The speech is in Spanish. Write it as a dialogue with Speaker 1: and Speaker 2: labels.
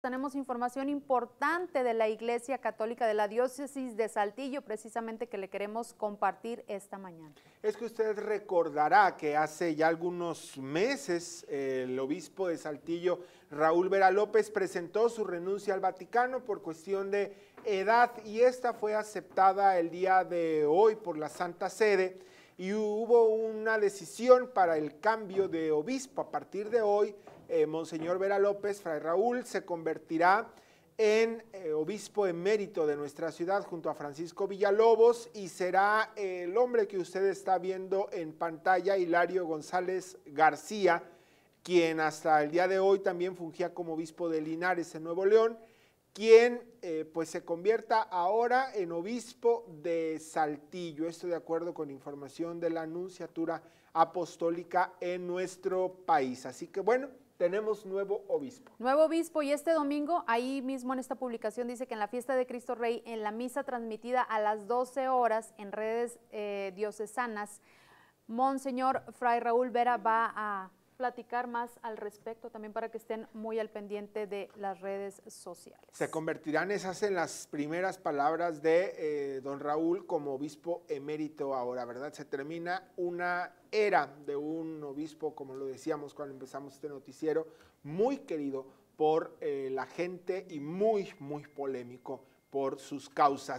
Speaker 1: Tenemos información importante de la Iglesia Católica de la Diócesis de Saltillo, precisamente que le queremos compartir esta mañana.
Speaker 2: Es que usted recordará que hace ya algunos meses el obispo de Saltillo, Raúl Vera López, presentó su renuncia al Vaticano por cuestión de edad y esta fue aceptada el día de hoy por la Santa Sede y hubo un una decisión para el cambio de obispo. A partir de hoy, eh, Monseñor Vera López, Fray Raúl, se convertirá en eh, obispo emérito de nuestra ciudad junto a Francisco Villalobos y será el hombre que usted está viendo en pantalla, Hilario González García, quien hasta el día de hoy también fungía como obispo de Linares en Nuevo León quien eh, pues se convierta ahora en obispo de Saltillo. Esto de acuerdo con información de la Anunciatura Apostólica en nuestro país. Así que bueno, tenemos nuevo obispo.
Speaker 1: Nuevo obispo y este domingo, ahí mismo en esta publicación dice que en la fiesta de Cristo Rey, en la misa transmitida a las 12 horas en redes eh, diocesanas, Monseñor Fray Raúl Vera va a platicar más al respecto también para que estén muy al pendiente de las redes sociales.
Speaker 2: Se convertirán esas en las primeras palabras de eh, don Raúl como obispo emérito ahora, ¿verdad? Se termina una era de un obispo, como lo decíamos cuando empezamos este noticiero, muy querido por eh, la gente y muy, muy polémico por sus causas.